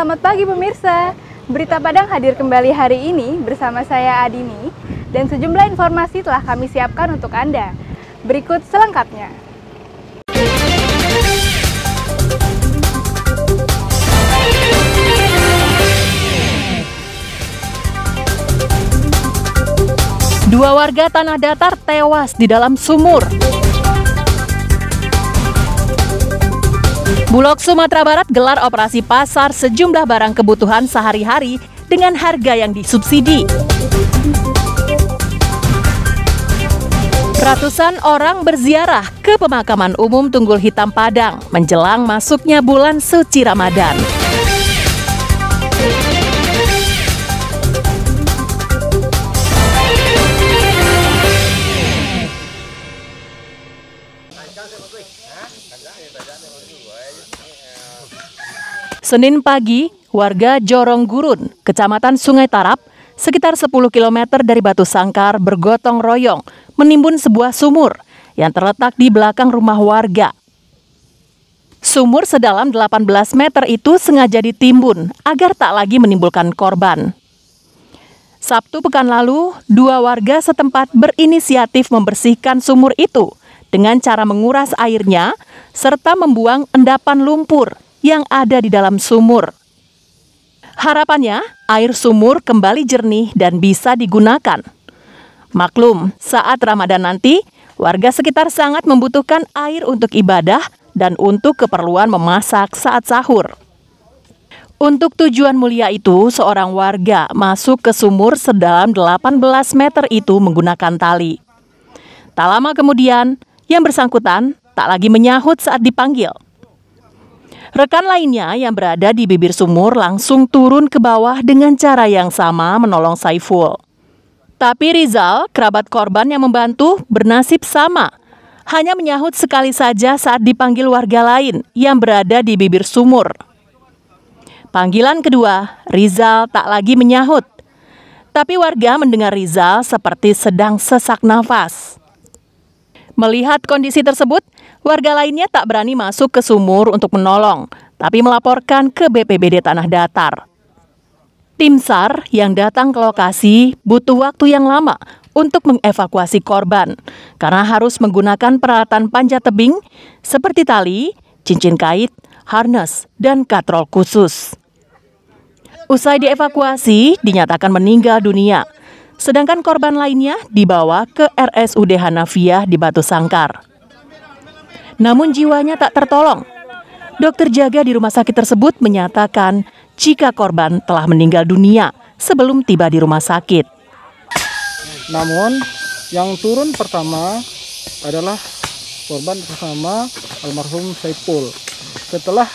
selamat pagi pemirsa. Berita Padang hadir kembali hari ini bersama saya Adini dan sejumlah informasi telah kami siapkan untuk Anda. Berikut selengkapnya. Dua warga tanah datar tewas di dalam sumur. Bulog Sumatera Barat gelar operasi pasar sejumlah barang kebutuhan sehari-hari dengan harga yang disubsidi. Ratusan orang berziarah ke pemakaman umum Tunggul Hitam Padang menjelang masuknya bulan suci Ramadan. Senin pagi, warga Jorong Gurun, Kecamatan Sungai Tarap, sekitar 10 km dari Batu Sangkar bergotong royong menimbun sebuah sumur yang terletak di belakang rumah warga. Sumur sedalam 18 meter itu sengaja ditimbun agar tak lagi menimbulkan korban. Sabtu pekan lalu, dua warga setempat berinisiatif membersihkan sumur itu dengan cara menguras airnya serta membuang endapan lumpur yang ada di dalam sumur. Harapannya, air sumur kembali jernih dan bisa digunakan. Maklum, saat Ramadan nanti, warga sekitar sangat membutuhkan air untuk ibadah dan untuk keperluan memasak saat sahur. Untuk tujuan mulia itu, seorang warga masuk ke sumur sedalam 18 meter itu menggunakan tali. Tak lama kemudian, yang bersangkutan tak lagi menyahut saat dipanggil. Rekan lainnya yang berada di bibir sumur langsung turun ke bawah dengan cara yang sama menolong Saiful. Tapi Rizal, kerabat korban yang membantu, bernasib sama. Hanya menyahut sekali saja saat dipanggil warga lain yang berada di bibir sumur. Panggilan kedua, Rizal tak lagi menyahut. Tapi warga mendengar Rizal seperti sedang sesak nafas. Melihat kondisi tersebut, Warga lainnya tak berani masuk ke sumur untuk menolong, tapi melaporkan ke BPBD Tanah Datar. Tim SAR yang datang ke lokasi butuh waktu yang lama untuk mengevakuasi korban karena harus menggunakan peralatan panjat tebing seperti tali, cincin kait, harness, dan katrol khusus. Usai dievakuasi, dinyatakan meninggal dunia. Sedangkan korban lainnya dibawa ke RSUD Hanafiah di Batu Sangkar namun jiwanya tak tertolong. Dokter jaga di rumah sakit tersebut menyatakan jika korban telah meninggal dunia sebelum tiba di rumah sakit. Namun yang turun pertama adalah korban bersama almarhum Saiful. Setelah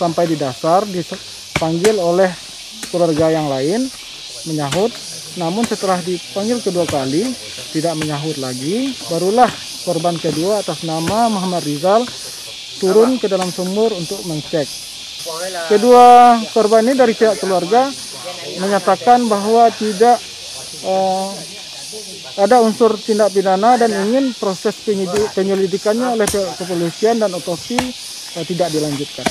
sampai di dasar dipanggil oleh keluarga yang lain menyahut, namun setelah dipanggil kedua kali tidak menyahut lagi, barulah korban kedua atas nama Muhammad Rizal turun ke dalam sumur untuk mengecek. Kedua korban ini dari pihak keluarga menyatakan bahwa tidak uh, ada unsur tindak pidana dan ingin proses penyelidikannya oleh pihak kepolisian dan otopsi uh, tidak dilanjutkan.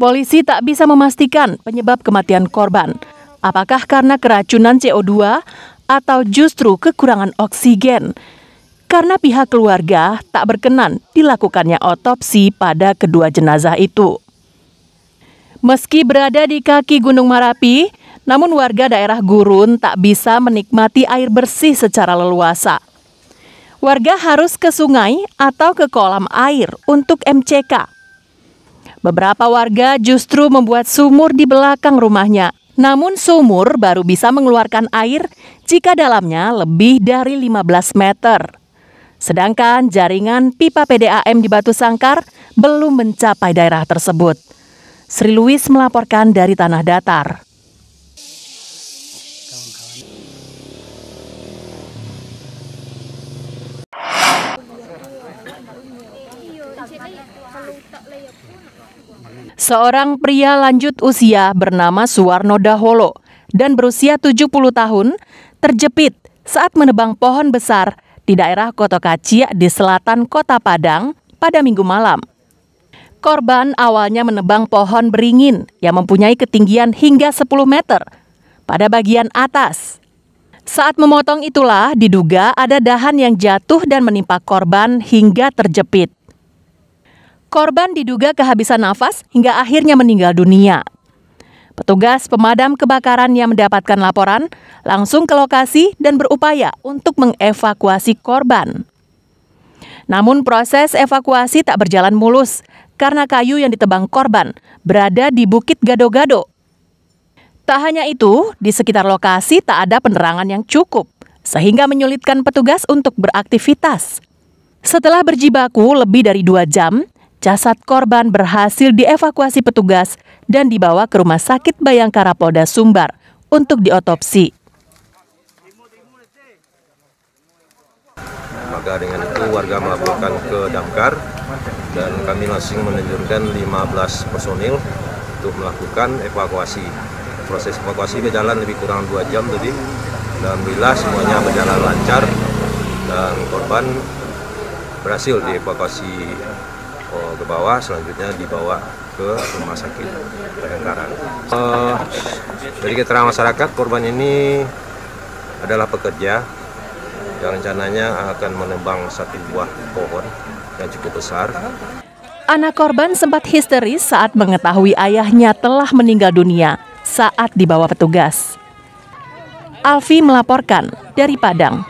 Polisi tak bisa memastikan penyebab kematian korban. Apakah karena keracunan CO2 atau justru kekurangan oksigen? karena pihak keluarga tak berkenan dilakukannya otopsi pada kedua jenazah itu. Meski berada di kaki Gunung Marapi, namun warga daerah gurun tak bisa menikmati air bersih secara leluasa. Warga harus ke sungai atau ke kolam air untuk MCK. Beberapa warga justru membuat sumur di belakang rumahnya. Namun sumur baru bisa mengeluarkan air jika dalamnya lebih dari 15 meter. Sedangkan jaringan pipa PDAM di Batu Sangkar belum mencapai daerah tersebut. Sri Luis melaporkan dari Tanah Datar. Seorang pria lanjut usia bernama Suwarno Daholo dan berusia 70 tahun terjepit saat menebang pohon besar di daerah Kotokaci di selatan Kota Padang pada minggu malam. Korban awalnya menebang pohon beringin yang mempunyai ketinggian hingga 10 meter pada bagian atas. Saat memotong itulah diduga ada dahan yang jatuh dan menimpa korban hingga terjepit. Korban diduga kehabisan nafas hingga akhirnya meninggal dunia Petugas pemadam kebakaran yang mendapatkan laporan langsung ke lokasi dan berupaya untuk mengevakuasi korban. Namun proses evakuasi tak berjalan mulus karena kayu yang ditebang korban berada di Bukit Gado-Gado. Tak hanya itu, di sekitar lokasi tak ada penerangan yang cukup, sehingga menyulitkan petugas untuk beraktivitas. Setelah berjibaku lebih dari dua jam, Jasad korban berhasil dievakuasi petugas dan dibawa ke Rumah Sakit Bayangkara Polda Sumbar untuk diotopsi. Maka dengan itu warga melaporkan ke Damkar dan kami langsung menunjukkan 15 personil untuk melakukan evakuasi. Proses evakuasi berjalan lebih kurang 2 jam tadi. Alhamdulillah semuanya berjalan lancar dan korban berhasil dievakuasi ke bawah, selanjutnya dibawa ke rumah sakit Bayangkara. Uh, dari keterangan masyarakat, korban ini adalah pekerja yang rencananya akan menembang satu buah pohon yang cukup besar. Anak korban sempat histeris saat mengetahui ayahnya telah meninggal dunia saat dibawa petugas. Alfi melaporkan dari Padang.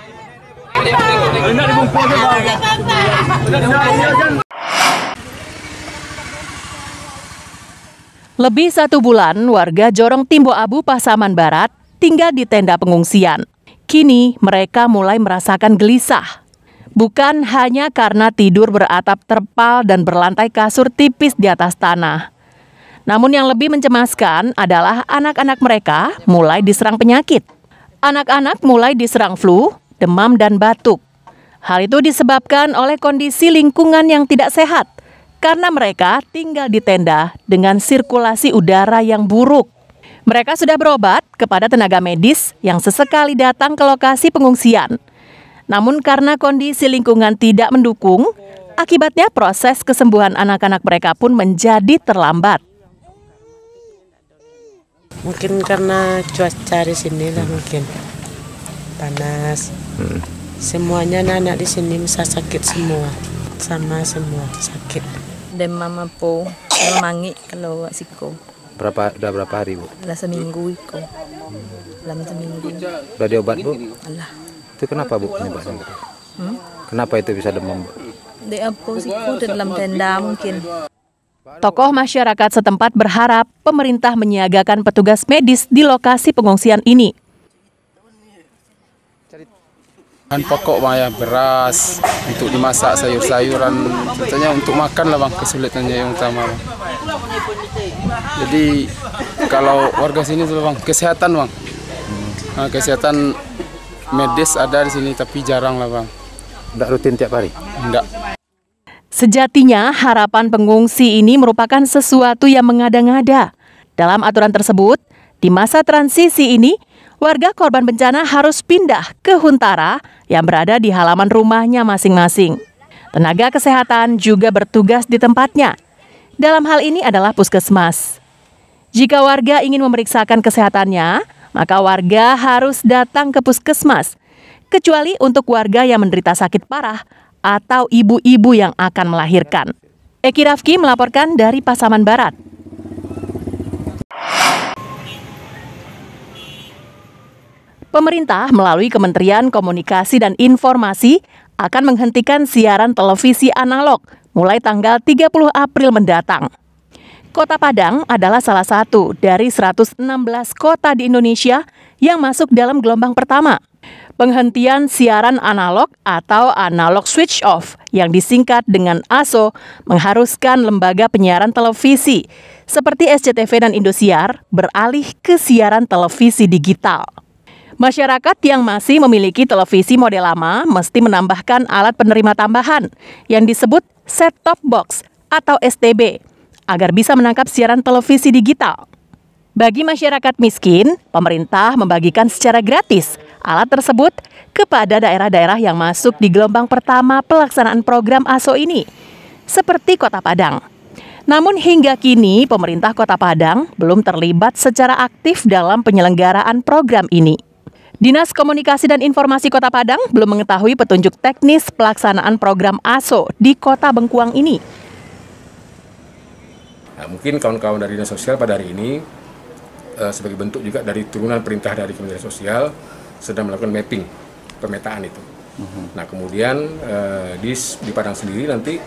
Lebih satu bulan, warga Jorong Timbo Abu Pasaman Barat tinggal di tenda pengungsian. Kini mereka mulai merasakan gelisah. Bukan hanya karena tidur beratap terpal dan berlantai kasur tipis di atas tanah. Namun yang lebih mencemaskan adalah anak-anak mereka mulai diserang penyakit. Anak-anak mulai diserang flu, demam, dan batuk. Hal itu disebabkan oleh kondisi lingkungan yang tidak sehat karena mereka tinggal di tenda dengan sirkulasi udara yang buruk. Mereka sudah berobat kepada tenaga medis yang sesekali datang ke lokasi pengungsian. Namun karena kondisi lingkungan tidak mendukung, akibatnya proses kesembuhan anak-anak mereka pun menjadi terlambat. Mungkin karena cuaca di sini lah mungkin panas. Hmm. Semuanya anak-anak di sini bisa sakit semua, sama semua sakit dan mama po mangi kalau siko berapa udah berapa hari bu udah seminggu iko dalam seminggu udah diobat bu Allah itu kenapa bu penyebabnya hmm? kenapa itu bisa demam bu di apa siko dalam tenda mungkin Tokoh masyarakat setempat berharap pemerintah menyiagakan petugas medis di lokasi pengungsian ini Bahan pokok bang ya, beras untuk dimasak sayur-sayuran, contohnya untuk makan lah bang kesulitannya yang utama. Bang. Jadi kalau warga sini tuh bang kesehatan bang, nah, kesehatan medis ada di sini tapi jarang lah bang. tidak rutin tiap hari? tidak Sejatinya harapan pengungsi ini merupakan sesuatu yang mengada-ngada. Dalam aturan tersebut, di masa transisi ini, warga korban bencana harus pindah ke Huntara yang berada di halaman rumahnya masing-masing. Tenaga kesehatan juga bertugas di tempatnya. Dalam hal ini adalah puskesmas. Jika warga ingin memeriksakan kesehatannya, maka warga harus datang ke puskesmas, kecuali untuk warga yang menderita sakit parah atau ibu-ibu yang akan melahirkan. Eki Rafki melaporkan dari Pasaman Barat. Pemerintah melalui Kementerian Komunikasi dan Informasi akan menghentikan siaran televisi analog mulai tanggal 30 April mendatang. Kota Padang adalah salah satu dari 116 kota di Indonesia yang masuk dalam gelombang pertama. Penghentian siaran analog atau analog switch off yang disingkat dengan ASO mengharuskan lembaga penyiaran televisi seperti SCTV dan Indosiar beralih ke siaran televisi digital. Masyarakat yang masih memiliki televisi model lama mesti menambahkan alat penerima tambahan yang disebut set-top box atau STB agar bisa menangkap siaran televisi digital. Bagi masyarakat miskin, pemerintah membagikan secara gratis alat tersebut kepada daerah-daerah yang masuk di gelombang pertama pelaksanaan program ASO ini, seperti Kota Padang. Namun hingga kini pemerintah Kota Padang belum terlibat secara aktif dalam penyelenggaraan program ini. Dinas Komunikasi dan Informasi Kota Padang belum mengetahui petunjuk teknis pelaksanaan program ASO di Kota Bengkuang ini. Nah, mungkin kawan-kawan dari Dinas Sosial pada hari ini eh, sebagai bentuk juga dari turunan perintah dari Kementerian Sosial sedang melakukan mapping pemetaan itu. Mhm. Nah kemudian eh, di di Padang sendiri nanti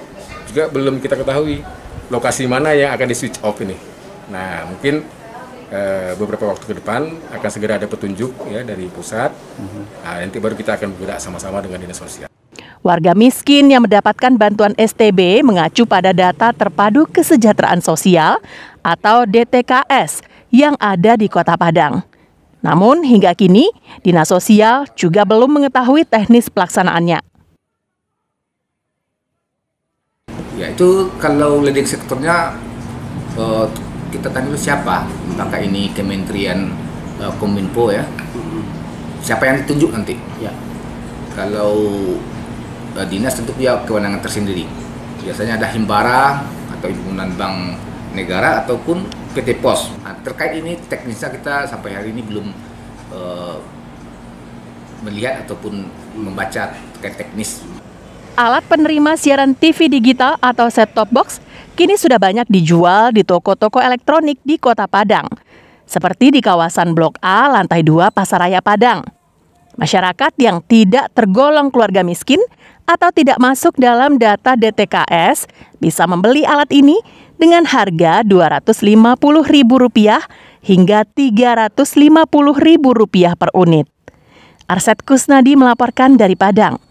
juga belum kita ketahui lokasi mana yang akan di switch off ini. Nah mungkin Eh, beberapa waktu ke depan akan segera ada petunjuk ya dari pusat. Mhm. Nah, nanti baru kita akan bergerak sama-sama dengan dinas sosial. Warga miskin yang mendapatkan bantuan STB mengacu pada data terpadu kesejahteraan sosial atau DTKS yang ada di Kota Padang. Namun hingga kini, Dinas Sosial juga belum mengetahui teknis pelaksanaannya. Ya itu kalau leading sektornya eh, kita tanya dulu siapa apakah ini kementerian uh, kominfo ya mm-hmm. siapa yang ditunjuk nanti ya. kalau uh, dinas tentu dia kewenangan tersendiri biasanya ada himbara atau himpunan bank negara ataupun PT Pos nah, terkait ini teknisnya kita sampai hari ini belum uh, melihat ataupun membaca terkait teknis Alat penerima siaran TV digital atau set-top box kini sudah banyak dijual di toko-toko elektronik di Kota Padang, seperti di kawasan Blok A, lantai 2, Pasaraya Padang. Masyarakat yang tidak tergolong keluarga miskin atau tidak masuk dalam data DTKS bisa membeli alat ini dengan harga Rp250.000 hingga Rp350.000 per unit. Arset Kusnadi melaporkan dari Padang.